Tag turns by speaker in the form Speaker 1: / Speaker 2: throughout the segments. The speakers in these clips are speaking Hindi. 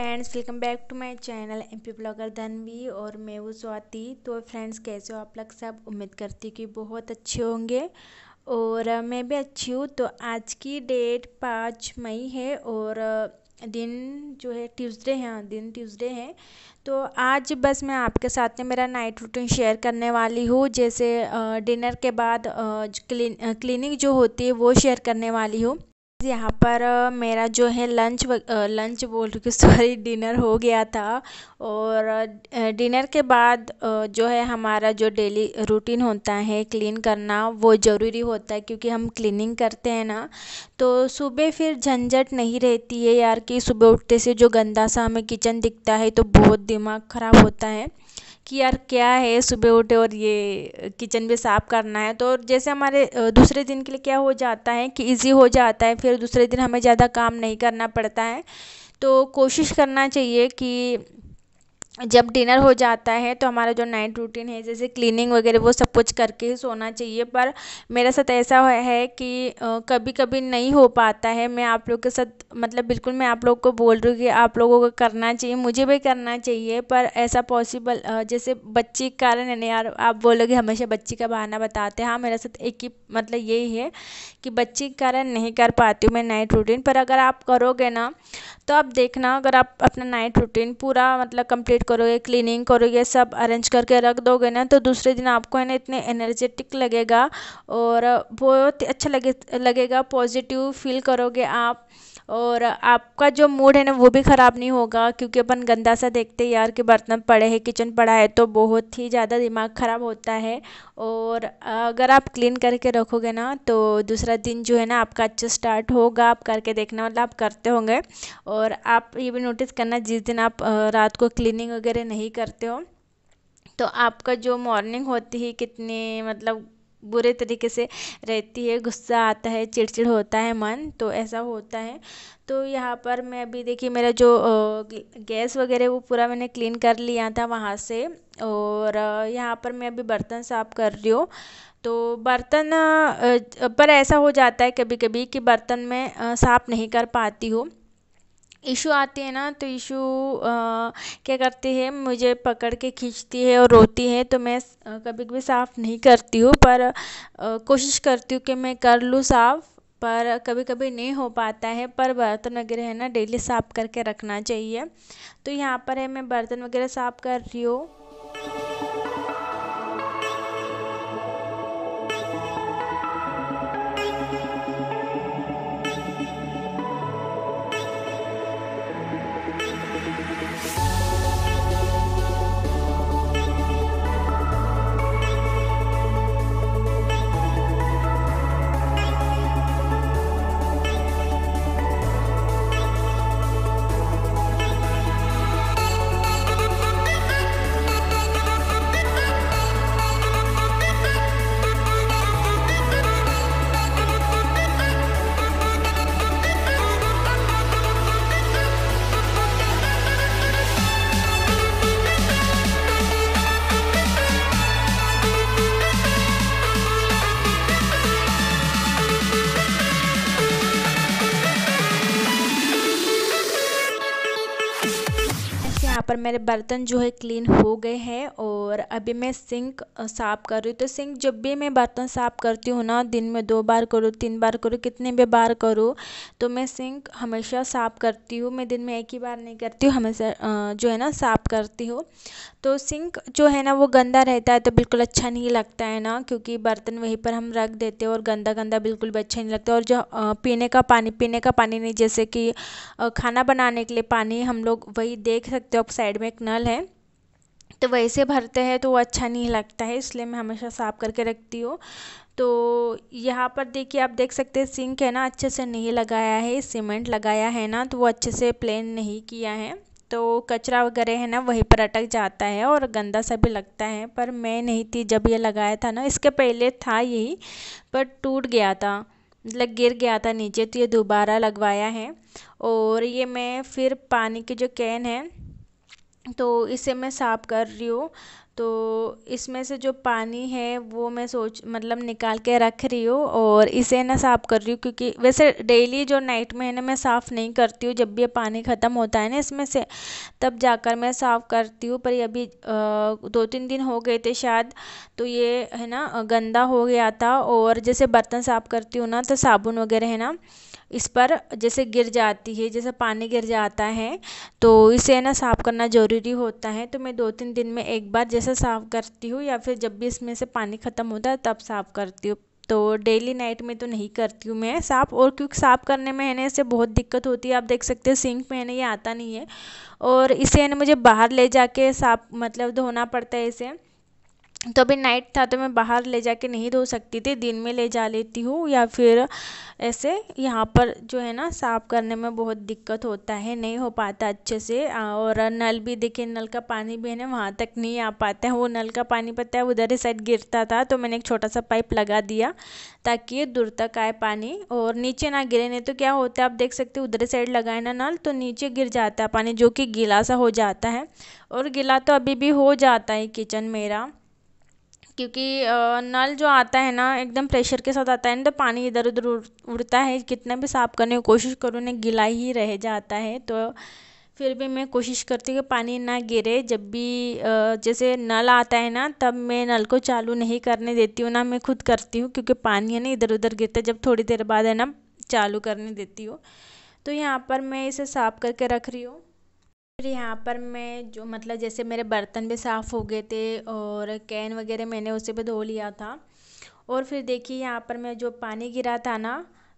Speaker 1: Friends welcome back to my channel M P blogger Dhanvi और मैं वो स्वाति तो फ्रेंड्स कैसे हो आप लोग सब उम्मीद करती कि बहुत अच्छे होंगे और मैं भी अच्छी हूँ तो आज की डेट पाँच मई है और दिन जो है ट्यूसडे है हाँ, दिन ट्यूसडे है तो आज बस मैं आपके साथ में मेरा नाइट रूटीन शेयर करने वाली हूँ जैसे डिनर के बाद क्लिन क्लीनिंग जो होती है वो शेयर करने वाली हूँ यहाँ पर मेरा जो है लंच लंच बोल रही सॉरी डिनर हो गया था और डिनर के बाद जो है हमारा जो डेली रूटीन होता है क्लीन करना वो ज़रूरी होता है क्योंकि हम क्लीनिंग करते हैं ना तो सुबह फिर झंझट नहीं रहती है यार कि सुबह उठते से जो गंदा सा हमें किचन दिखता है तो बहुत दिमाग ख़राब होता है कि यार क्या है सुबह उठे और ये किचन भी साफ़ करना है तो जैसे हमारे दूसरे दिन के लिए क्या हो जाता है कि इज़ी हो जाता है फिर दूसरे दिन हमें ज़्यादा काम नहीं करना पड़ता है तो कोशिश करना चाहिए कि जब डिनर हो जाता है तो हमारा जो नाइट रूटीन है जैसे क्लीनिंग वगैरह वो सब कुछ करके ही सोना चाहिए पर मेरे साथ ऐसा है कि कभी कभी नहीं हो पाता है मैं आप लोग के साथ मतलब बिल्कुल मैं आप लोग को बोल रही हूँ कि आप लोगों को करना चाहिए मुझे भी करना चाहिए पर ऐसा पॉसिबल जैसे बच्चे के कारण है ना यार आप बोलोगे हमेशा बच्ची का बहाना बताते हैं हाँ मेरे साथ एक ही मतलब यही है कि बच्चे के कारण नहीं कर पाती हूँ मैं नाइट रूटीन पर अगर आप करोगे ना तो आप देखना अगर आप अपना नाइट रूटीन पूरा मतलब कंप्लीट करोगे क्लीनिंग करोगे सब अरेंज करके रख दोगे ना तो दूसरे दिन आपको है ना इतने एनर्जेटिक लगेगा और बहुत अच्छा लगे लगेगा पॉजिटिव फील करोगे आप और आपका जो मूड है ना वो भी ख़राब नहीं होगा क्योंकि अपन गंदा सा देखते यार कि बर्तन पड़े हैं किचन पड़ा है तो बहुत ही ज़्यादा दिमाग ख़राब होता है और अगर आप क्लीन करके रखोगे ना तो दूसरा दिन जो है ना आपका अच्छा स्टार्ट होगा आप करके देखना मतलब आप करते होंगे और आप ये भी नोटिस करना जिस दिन आप रात को क्लीनिंग वगैरह नहीं करते हो तो आपका जो मॉर्निंग होती है कितनी मतलब बुरे तरीके से रहती है गुस्सा आता है चिड़चिड़ होता है मन तो ऐसा होता है तो यहाँ पर मैं अभी देखिए मेरा जो गैस वगैरह वो पूरा मैंने क्लीन कर लिया था वहाँ से और यहाँ पर मैं अभी बर्तन साफ़ कर रही हूँ तो बर्तन पर ऐसा हो जाता है कभी कभी कि बर्तन मैं साफ़ नहीं कर पाती हूँ ईशू आती है ना तो ईशू क्या करती है मुझे पकड़ के खींचती है और रोती है तो मैं कभी कभी साफ़ नहीं करती हूँ पर कोशिश करती हूँ कि मैं कर लूँ साफ़ पर कभी कभी नहीं हो पाता है पर बर्तन वगैरह है ना डेली साफ़ करके रखना चाहिए तो यहाँ पर है मैं बर्तन वगैरह साफ़ कर रही हूँ Thank you. पर मेरे बर्तन जो है क्लीन हो गए हैं और अभी मैं सिंक साफ़ कर रही हूँ तो सिंक जब भी मैं बर्तन साफ़ करती हूँ ना दिन में दो बार करूँ तीन बार करूँ कितने भी बार करूँ तो मैं सिंक हमेशा साफ़ करती हूँ मैं दिन में एक ही बार नहीं करती हूँ हमेशा जो है ना साफ़ करती हूँ तो सिंक जो है ना वो गंदा रहता है तो बिल्कुल अच्छा नहीं लगता है ना क्योंकि बर्तन वहीं पर हम रख देते हैं और गंदा गंदा बिल्कुल भी अच्छा नहीं लगता और जो पीने का पानी पीने का पानी नहीं जैसे कि खाना बनाने के लिए पानी हम लोग वही देख सकते हो साइड में एक नल है तो वैसे भरते हैं तो वो अच्छा नहीं लगता है इसलिए मैं हमेशा साफ़ करके रखती हूँ तो यहाँ पर देखिए आप देख सकते हैं सिंक है ना अच्छे से नहीं लगाया है सीमेंट लगाया है ना तो वो अच्छे से प्लेन नहीं किया है तो कचरा वगैरह है ना वहीं पर अटक जाता है और गंदा सा भी लगता है पर मैं नहीं थी जब ये लगाया था ना इसके पहले था यही पर टूट गया था मतलब गिर गया था नीचे तो ये दोबारा लगवाया है और ये मैं फिर पानी के जो कैन है तो इसे मैं साफ कर रही हूँ तो इसमें से जो पानी है वो मैं सोच मतलब निकाल के रख रही हूँ और इसे ना साफ़ कर रही हूँ क्योंकि वैसे डेली जो नाइट में है ना मैं साफ़ नहीं करती हूँ जब भी ये पानी ख़त्म होता है ना इसमें से तब जाकर मैं साफ़ करती हूँ पर ये अभी दो तीन दिन हो गए थे शायद तो ये है ना गंदा हो गया था और जैसे बर्तन साफ़ करती हूँ ना तो साबुन वगैरह है ना इस पर जैसे गिर जाती है जैसे पानी गिर जाता है तो इसे ना साफ़ करना ज़रूरी होता है तो मैं दो तीन दिन में एक बार जैसे से साफ़ करती हूँ या फिर जब भी इसमें से पानी ख़त्म होता है तब साफ़ करती हूँ तो डेली नाइट में तो नहीं करती हूँ मैं साफ़ और क्योंकि साफ़ करने में है ना इससे बहुत दिक्कत होती है आप देख सकते हैं सिंक में है ना ये आता नहीं है और इसे है ना मुझे बाहर ले जाके साफ़ मतलब धोना पड़ता है इसे तो अभी नाइट था तो मैं बाहर ले जाके नहीं धो सकती थी दिन में ले जा लेती हूँ या फिर ऐसे यहाँ पर जो है ना साफ़ करने में बहुत दिक्कत होता है नहीं हो पाता अच्छे से और नल भी देखिए नल का पानी भी है ना वहाँ तक नहीं आ पाता है वो नल का पानी पता है उधर ही साइड गिरता था तो मैंने एक छोटा सा पाइप लगा दिया ताकि दूर तक आए पानी और नीचे ना गिरे नहीं तो क्या होता है आप देख सकते उधर साइड लगाए ना नल तो नीचे गिर जाता है पानी जो कि गीला सा हो जाता है और गीला तो अभी भी हो जाता है किचन मेरा क्योंकि नल जो आता है ना एकदम प्रेशर के साथ आता है ना तो पानी इधर उधर उड़ता है कितना भी साफ़ करने की कोशिश करो ना गिला ही रह जाता है तो फिर भी मैं कोशिश करती हूँ कि पानी ना गिरे जब भी जैसे नल आता है ना तब मैं नल को चालू नहीं करने देती हूँ ना मैं खुद करती हूँ क्योंकि पानी है ना इधर उधर गिरता है जब थोड़ी देर बाद है ना चालू करने देती हूँ तो यहाँ पर मैं इसे साफ़ करके रख रही हूँ फिर यहाँ पर मैं जो मतलब जैसे मेरे बर्तन भी साफ़ हो गए थे और कैन वगैरह मैंने उसे पे धो लिया था और फिर देखिए यहाँ पर मैं जो पानी गिरा था ना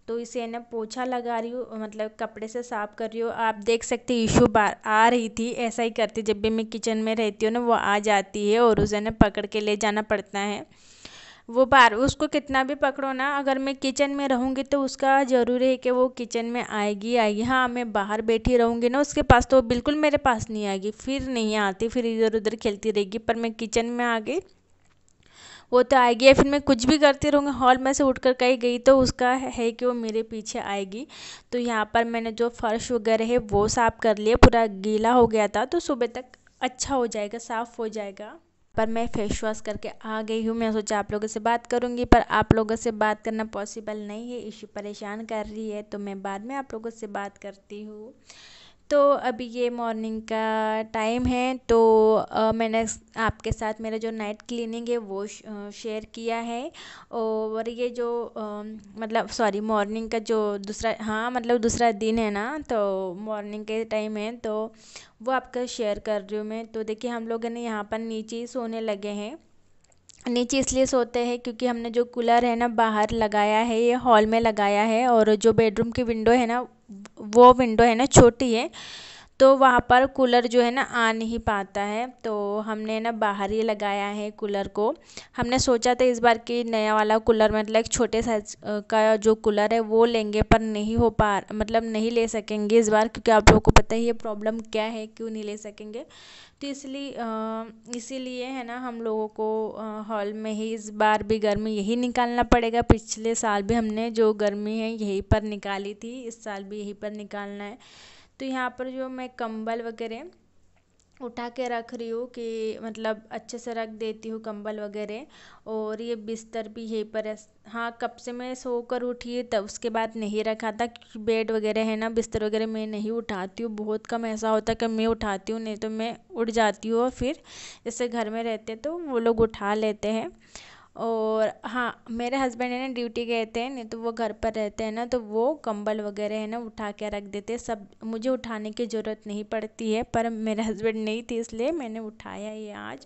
Speaker 1: तो इसे ना पोछा लगा रही हूँ मतलब कपड़े से साफ़ कर रही हूँ आप देख सकते इशू बार आ रही थी ऐसा ही करती जब भी मैं किचन में रहती हूँ ना वो आ जाती है और उसे ना पकड़ के ले जाना पड़ता है वो बार उसको कितना भी पकड़ो ना अगर मैं किचन में रहूँगी तो उसका ज़रूरी है कि वो किचन में आएगी आएगी हाँ मैं बाहर बैठी रहूँगी ना उसके पास तो बिल्कुल मेरे पास नहीं आएगी फिर नहीं आती फिर इधर उधर खेलती रहेगी पर मैं किचन में आ गई वो तो आएगी या फिर मैं कुछ भी करती रहूँगी हॉल में से उठकर कहीं गई तो उसका है कि वो मेरे पीछे आएगी तो यहाँ पर मैंने जो फ़र्श वगैरह है वो साफ़ कर लिया पूरा गीला हो गया था तो सुबह तक अच्छा हो जाएगा साफ़ हो जाएगा पर मैं फ़ेस वॉश करके आ गई हूँ मैं सोचा आप लोगों से बात करूँगी पर आप लोगों से बात करना पॉसिबल नहीं है इशू परेशान कर रही है तो मैं बाद में आप लोगों से बात करती हूँ तो अभी ये मॉर्निंग का टाइम है तो आ, मैंने आपके साथ मेरा जो नाइट क्लीनिंग है वो शेयर किया है और ये जो आ, मतलब सॉरी मॉर्निंग का जो दूसरा हाँ मतलब दूसरा दिन है ना तो मॉर्निंग के टाइम है तो वो आपका शेयर कर रही हूँ मैं तो देखिए हम लोगों ने यहाँ पर नीचे ही सोने लगे हैं नीचे इसलिए सोते हैं क्योंकि हमने जो कूलर है ना बाहर लगाया है ये हॉल में लगाया है और जो बेडरूम की विंडो है ना वो विंडो है ना छोटी है तो वहाँ पर कूलर जो है ना आ नहीं पाता है तो हमने ना बाहर ही लगाया है कूलर को हमने सोचा था इस बार कि नया वाला कूलर मतलब छोटे साइज का जो कूलर है वो लेंगे पर नहीं हो पा मतलब नहीं ले सकेंगे इस बार क्योंकि आप लोगों को पता ही है प्रॉब्लम क्या है क्यों नहीं ले सकेंगे तो इसलिए इसीलिए है ना हम लोगों को हॉल में ही इस बार भी गर्मी यही निकालना पड़ेगा पिछले साल भी हमने जो गर्मी है यहीं पर निकाली थी इस साल भी यहीं पर निकालना है तो यहाँ पर जो मैं कंबल वगैरह उठा के रख रही हूँ कि मतलब अच्छे से रख देती हूँ कंबल वगैरह और ये बिस्तर भी है पर हाँ कब से मैं सोकर उठी है तब उसके बाद नहीं रखा था क्योंकि बेड वगैरह है ना बिस्तर वगैरह मैं नहीं उठाती हूँ बहुत कम ऐसा होता है कि मैं उठाती हूँ नहीं तो मैं उठ जाती हूँ और फिर जैसे घर में रहते तो वो लोग उठा लेते हैं और हाँ मेरे हस्बैंड है ना ड्यूटी गए थे नहीं तो वो घर पर रहते हैं ना तो वो कंबल वगैरह है ना उठा के रख देते सब मुझे उठाने की ज़रूरत नहीं पड़ती है पर मेरे हस्बैंड नहीं थे इसलिए मैंने उठाया ये आज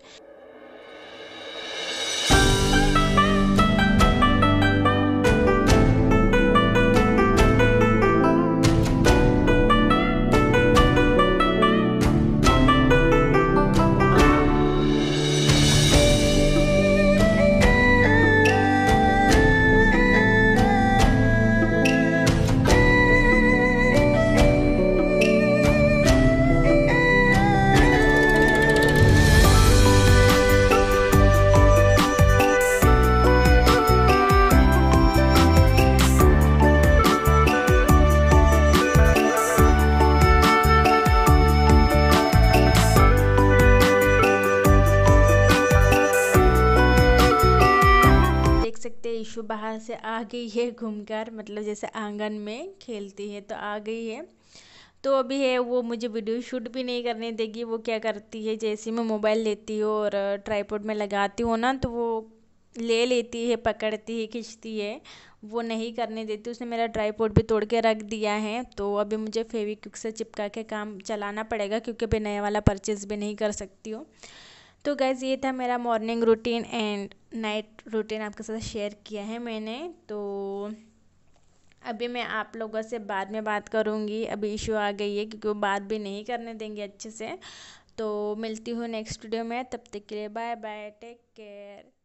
Speaker 1: से आ गई है घूमकर मतलब जैसे आंगन में खेलती है तो आ गई है तो अभी है वो मुझे वीडियो शूट भी नहीं करने देगी वो क्या करती है जैसे मैं मोबाइल लेती हूँ और ट्राईपोड में लगाती हूँ ना तो वो ले लेती है पकड़ती है खींचती है वो नहीं करने देती उसने मेरा ट्राईपोड भी तोड़ के रख दिया है तो अभी मुझे फेविक्विक से चिपका के काम चलाना पड़ेगा क्योंकि अभी नया वाला परचेज़ भी नहीं कर सकती हूँ तो गैज़ ये था मेरा morning routine and night routine आपके साथ शेयर किया है मैंने तो अभी मैं आप लोगों से बाद में बात करूँगी अभी इशू आ गई है क्योंकि वो बात भी नहीं करने देंगे अच्छे से तो मिलती हूँ नेक्स्ट वीडियो में तब तक के लिए बाय बाय टेक केयर